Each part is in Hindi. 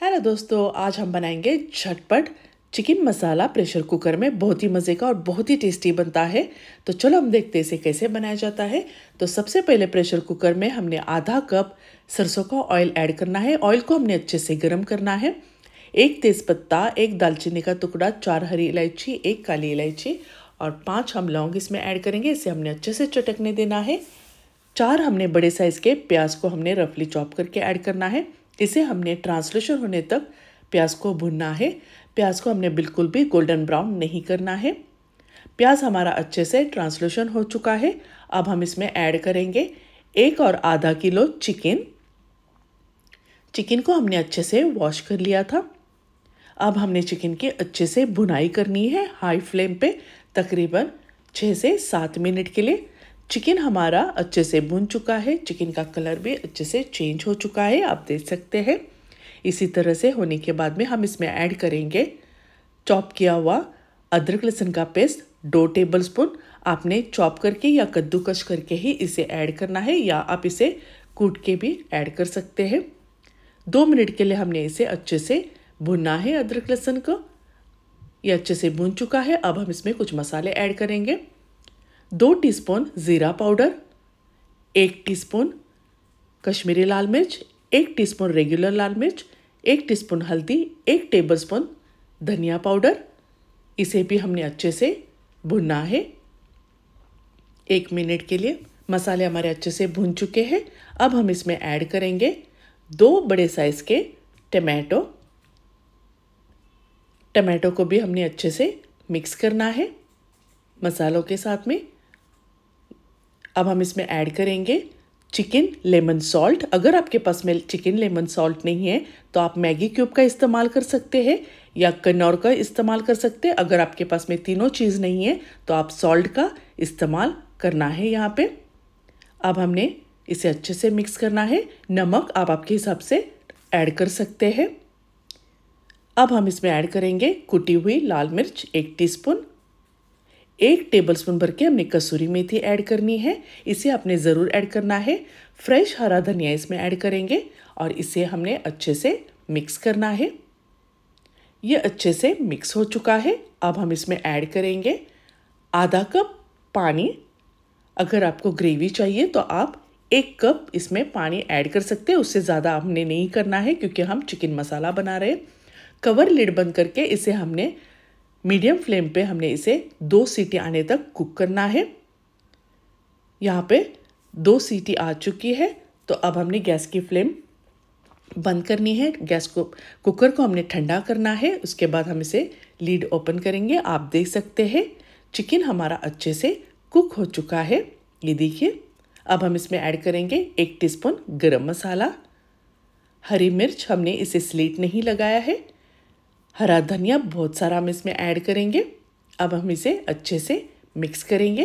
हेलो दोस्तों आज हम बनाएंगे झटपट चिकन मसाला प्रेशर कुकर में बहुत ही मज़े का और बहुत ही टेस्टी बनता है तो चलो हम देखते हैं इसे कैसे बनाया जाता है तो सबसे पहले प्रेशर कुकर में हमने आधा कप सरसों का ऑयल ऐड करना है ऑयल को हमने अच्छे से गर्म करना है एक तेज़पत्ता एक दालचीनी का टुकड़ा चार हरी इलायची एक काली इलायची और पाँच हम लौंग इसमें ऐड करेंगे इसे हमने अच्छे से चटकने देना है चार हमने बड़े साइज़ के प्याज को हमने रफली चॉप करके ऐड करना है इसे हमने ट्रांसलेशन होने तक प्याज को भुनना है प्याज को हमने बिल्कुल भी गोल्डन ब्राउन नहीं करना है प्याज हमारा अच्छे से ट्रांसलेशन हो चुका है अब हम इसमें ऐड करेंगे एक और आधा किलो चिकन चिकन को हमने अच्छे से वॉश कर लिया था अब हमने चिकन की अच्छे से भुनाई करनी है हाई फ्लेम पे तकरीबन छः से सात मिनट के लिए चिकन हमारा अच्छे से भुन चुका है चिकन का कलर भी अच्छे से चेंज हो चुका है आप देख सकते हैं इसी तरह से होने के बाद में हम इसमें ऐड करेंगे चॉप किया हुआ अदरक लहसुन का पेस्ट दो टेबल स्पून आपने चॉप करके या कद्दूकश करके ही इसे ऐड करना है या आप इसे कूट के भी ऐड कर सकते हैं दो मिनट के लिए हमने इसे अच्छे से भुनना है अदरक लहसुन को ये अच्छे से भुन चुका है अब हम इसमें कुछ मसाले ऐड करेंगे दो टीस्पून ज़ीरा पाउडर एक टीस्पून कश्मीरी लाल मिर्च एक टीस्पून रेगुलर लाल मिर्च एक टीस्पून हल्दी एक टेबलस्पून धनिया पाउडर इसे भी हमने अच्छे से भुनना है एक मिनट के लिए मसाले हमारे अच्छे से भुन चुके हैं अब हम इसमें ऐड करेंगे दो बड़े साइज़ के टमाटो टमाटो को भी हमने अच्छे से मिक्स करना है मसालों के साथ में अब हम इसमें ऐड करेंगे चिकन लेमन सॉल्ट अगर आपके पास में चिकन लेमन सॉल्ट नहीं है तो आप मैगी क्यूब का इस्तेमाल कर सकते हैं या कन्नौर का इस्तेमाल कर सकते हैं अगर आपके पास में तीनों चीज़ नहीं है तो आप सॉल्ट का इस्तेमाल करना है यहाँ पे अब हमने इसे अच्छे से मिक्स करना है नमक आप आपके हिसाब से ऐड कर सकते हैं अब हम इसमें ऐड करेंगे कुटी हुई लाल मिर्च एक टीस्पून एक टेबलस्पून भर के हमने कसूरी मेथी ऐड करनी है इसे आपने ज़रूर ऐड करना है फ्रेश हरा धनिया इसमें ऐड करेंगे और इसे हमने अच्छे से मिक्स करना है ये अच्छे से मिक्स हो चुका है अब हम इसमें ऐड करेंगे आधा कप पानी अगर आपको ग्रेवी चाहिए तो आप एक कप इसमें पानी ऐड कर सकते हैं उससे ज़्यादा हमने नहीं करना है क्योंकि हम चिकन मसाला बना रहे हैं कवर लिड बंद करके इसे हमने मीडियम फ्लेम पे हमने इसे दो सीटी आने तक कुक करना है यहाँ पे दो सीटी आ चुकी है तो अब हमने गैस की फ्लेम बंद करनी है गैस को कुकर को हमने ठंडा करना है उसके बाद हम इसे लीड ओपन करेंगे आप देख सकते हैं चिकन हमारा अच्छे से कुक हो चुका है ये देखिए अब हम इसमें ऐड करेंगे एक टीस्पून गरम मसाला हरी मिर्च हमने इसे स्लीट नहीं लगाया है हरा धनिया बहुत सारा हम इसमें ऐड करेंगे अब हम इसे अच्छे से मिक्स करेंगे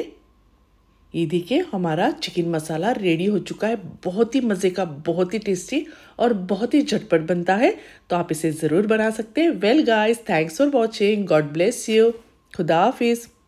ये देखिए हमारा चिकन मसाला रेडी हो चुका है बहुत ही मज़े का बहुत ही टेस्टी और बहुत ही झटपट बनता है तो आप इसे ज़रूर बना सकते हैं well guys thanks for watching God bless you खुदा हाफिज़